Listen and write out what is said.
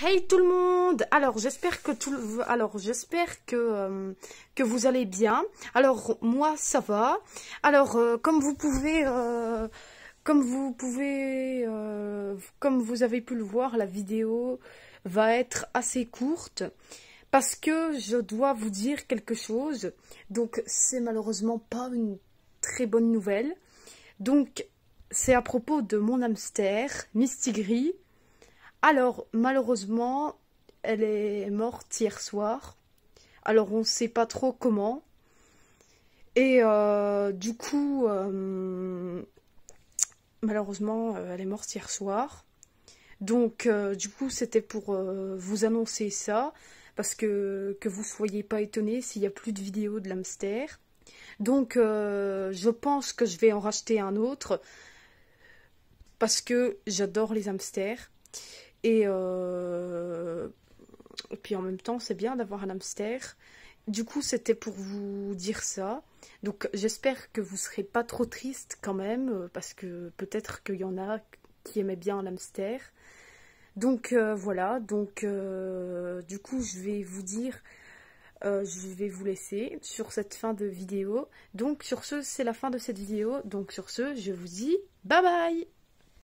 Hey tout le monde Alors j'espère que tout alors j'espère que euh, que vous allez bien. Alors moi ça va. Alors euh, comme vous pouvez euh, comme vous pouvez comme vous avez pu le voir la vidéo va être assez courte parce que je dois vous dire quelque chose. Donc c'est malheureusement pas une très bonne nouvelle. Donc c'est à propos de mon hamster Misty Gris alors, malheureusement, elle est morte hier soir. Alors, on ne sait pas trop comment. Et euh, du coup, euh, malheureusement, euh, elle est morte hier soir. Donc, du coup, c'était pour vous annoncer ça, parce que, que vous ne soyez pas étonnés s'il n'y a plus de vidéos de l'hamster. Donc, je pense que je vais en racheter un autre, parce que j'adore les hamsters. Euh, et, puis en même temps, c'est bien d'avoir un hamster. Du coup, c'était pour vous dire ça. Donc j'espère que vous ne serez pas trop triste quand même, euh, parce que peut-être qu'il y en a qui aimaient bien hamster Donc euh, voilà, donc du coup je vais vous dire, je vais vous laisser sur cette fin de vidéo. Donc sur ce, c'est la fin de cette vidéo. Donc sur ce, je vous dis bye bye